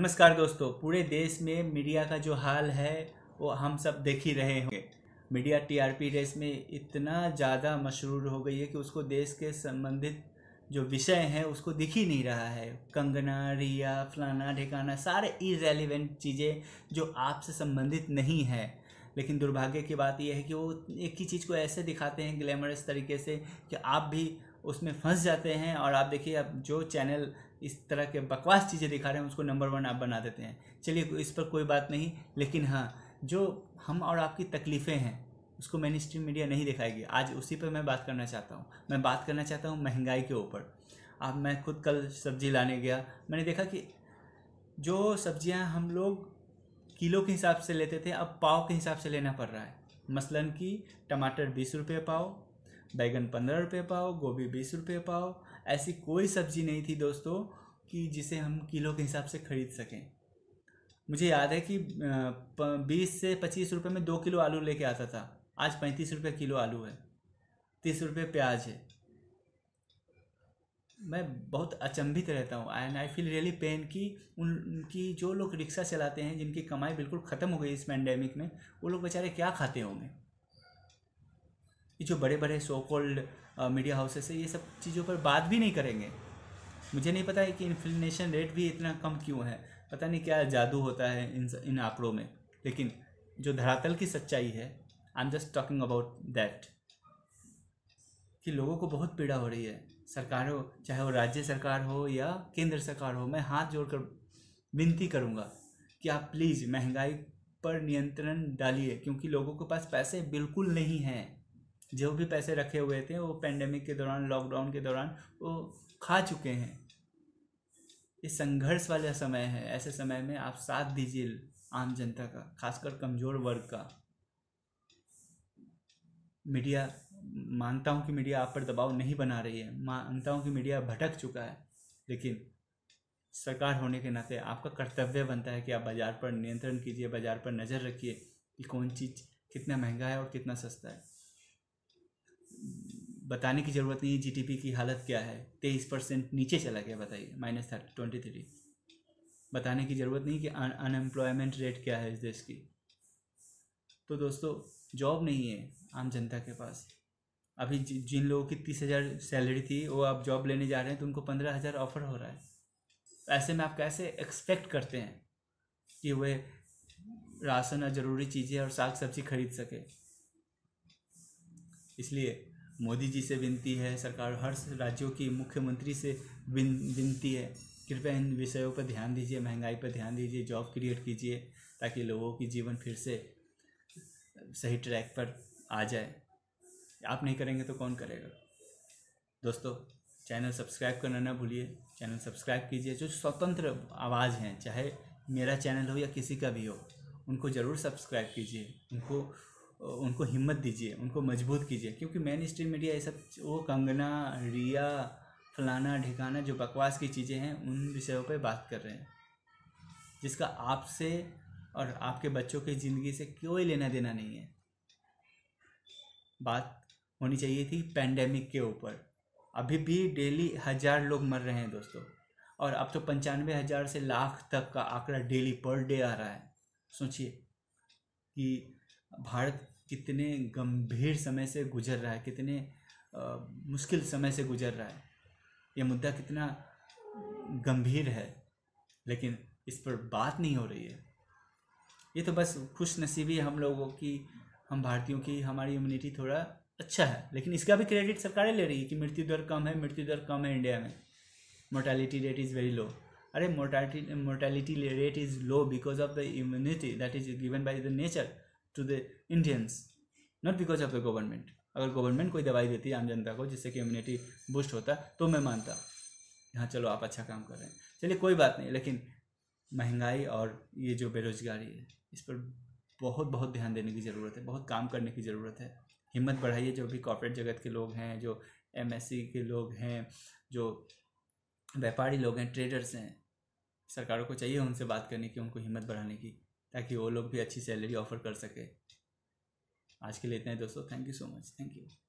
नमस्कार दोस्तों पूरे देश में मीडिया का जो हाल है वो हम सब देख ही रहे होंगे मीडिया टीआरपी रेस में इतना ज़्यादा मशहूर हो गई है कि उसको देश के संबंधित जो विषय हैं उसको दिख ही नहीं रहा है कंगना रिया फलाना ढिकाना सारे इरेलीवेंट चीज़ें जो आपसे संबंधित नहीं है लेकिन दुर्भाग्य की बात यह है कि वो एक ही चीज़ को ऐसे दिखाते हैं ग्लैमरस तरीके से कि आप भी उसमें फंस जाते हैं और आप देखिए आप जो चैनल इस तरह के बकवास चीज़ें दिखा रहे हैं उसको नंबर वन आप बना देते हैं चलिए इस पर कोई बात नहीं लेकिन हाँ जो हम और आपकी तकलीफ़ें हैं उसको मैंने स्ट्रीम मीडिया नहीं दिखाएगी आज उसी पर मैं बात करना चाहता हूँ मैं बात करना चाहता हूँ महंगाई के ऊपर अब मैं खुद कल सब्ज़ी लाने गया मैंने देखा कि जो सब्जियाँ हम लोग किलो के हिसाब से लेते थे अब पाव के हिसाब से लेना पड़ रहा है मसलन कि टमाटर बीस रुपये पाओ बैगन पंद्रह रुपये पाओ गोभी बीस रुपये पाओ ऐसी कोई सब्जी नहीं थी दोस्तों कि जिसे हम किलो के हिसाब से ख़रीद सकें मुझे याद है कि बीस से पच्चीस रुपये में दो किलो आलू लेके आता था आज पैंतीस रुपये किलो आलू है तीस रुपये प्याज है मैं बहुत अचंभित रहता हूँ and I feel really pain कि उनकी जो लोग रिक्शा चलाते हैं जिनकी कमाई बिल्कुल ख़त्म हो गई इस पैंडेमिक में वो लोग बेचारे क्या खाते होंगे जो बड़े बड़े सो कॉल्ड मीडिया हाउसेस है ये सब चीज़ों पर बात भी नहीं करेंगे मुझे नहीं पता है कि इन्फ्लेशन रेट भी इतना कम क्यों है पता नहीं क्या जादू होता है इन इन आंकड़ों में लेकिन जो धरातल की सच्चाई है I am just talking about that कि लोगों को बहुत पीड़ा हो रही है सरकारों चाहे वो राज्य सरकार हो या केंद्र सरकार हो मैं हाथ जोड़कर विनती करूँगा कि आप प्लीज़ महंगाई पर नियंत्रण डालिए क्योंकि लोगों के पास पैसे बिल्कुल नहीं हैं जो भी पैसे रखे हुए थे वो पेंडेमिक के दौरान लॉकडाउन के दौरान वो खा चुके हैं ये संघर्ष वाला समय है ऐसे समय में आप साथ दीजिए आम जनता का खासकर कमज़ोर वर्ग का मीडिया मानता हूँ कि मीडिया आप पर दबाव नहीं बना रही है मानता हूँ कि मीडिया भटक चुका है लेकिन सरकार होने के नाते आपका कर्तव्य बनता है कि आप बाज़ार पर नियंत्रण कीजिए बाज़ार पर नज़र रखिए कि कौन चीज़ कितना महंगा है और कितना सस्ता है बताने की ज़रूरत नहीं है जीडीपी की हालत क्या है तेईस परसेंट नीचे चला गया बताइए माइनस ट्वेंटी थ्री बताने की ज़रूरत नहीं कि अनएम्प्लॉयमेंट रेट क्या है इस देश की तो दोस्तों जॉब नहीं है आम जनता के पास अभी जिन लोगों की तीस हज़ार सैलरी थी वो आप जॉब लेने जा रहे हैं तो उनको पंद्रह हज़ार ऑफर हो रहा है तो ऐसे में आप कैसे एक्सपेक्ट करते हैं कि वे राशन और ज़रूरी चीज़ें और साग सब्जी खरीद सके इसलिए मोदी जी से विनती है सरकार हर राज्यों की मुख्यमंत्री से विन विनती है कृपया इन विषयों पर ध्यान दीजिए महंगाई पर ध्यान दीजिए जॉब क्रिएट कीजिए ताकि लोगों की जीवन फिर से सही ट्रैक पर आ जाए आप नहीं करेंगे तो कौन करेगा दोस्तों चैनल सब्सक्राइब करना ना भूलिए चैनल सब्सक्राइब कीजिए जो स्वतंत्र आवाज़ हैं चाहे मेरा चैनल हो या किसी का भी हो उनको ज़रूर सब्सक्राइब कीजिए उनको उनको हिम्मत दीजिए उनको मजबूत कीजिए क्योंकि मेन स्ट्रीम मीडिया ये सब वो कंगना रिया फलाना ढिकाना जो बकवास की चीज़ें हैं उन विषयों पर बात कर रहे हैं जिसका आपसे और आपके बच्चों की ज़िंदगी से कोई लेना देना नहीं है बात होनी चाहिए थी पैंडेमिक के ऊपर अभी भी डेली हज़ार लोग मर रहे हैं दोस्तों और अब तो पंचानवे हज़ार से लाख तक का आंकड़ा डेली पर डे आ रहा है सोचिए कि भारत कितने गंभीर समय से गुजर रहा है कितने आ, मुश्किल समय से गुजर रहा है ये मुद्दा कितना गंभीर है लेकिन इस पर बात नहीं हो रही है ये तो बस खुश नसीबी हम लोगों की हम भारतीयों की हमारी इम्यूनिटी थोड़ा अच्छा है लेकिन इसका भी क्रेडिट सरकारें ले रही है कि मृत्यु दर कम है मृत्यु दर कम है इंडिया में mortality rate is very low अरे mortality mortality rate is low because of the immunity that is given by the nature to the Indians not because of the government अगर गवर्नमेंट कोई दवाई देती है आम जनता को जिससे कि इम्यूनिटी बूस्ट होता तो मैं मानता हाँ चलो आप अच्छा काम कर रहे हैं चलिए कोई बात नहीं लेकिन महंगाई और ये जो बेरोजगारी है इस पर बहुत बहुत ध्यान देने की ज़रूरत है बहुत काम करने की ज़रूरत है हिम्मत बढ़ाइए जो भी कॉर्पोरेट जगत के लोग हैं जो एम के लोग हैं जो व्यापारी लोग हैं ट्रेडर्स हैं सरकारों को चाहिए उनसे बात करने की उनको हिम्मत बढ़ाने की ताकि वो लोग भी अच्छी सैलरी ऑफर कर सके आज के लिए इतना ही दोस्तों thank you so much thank you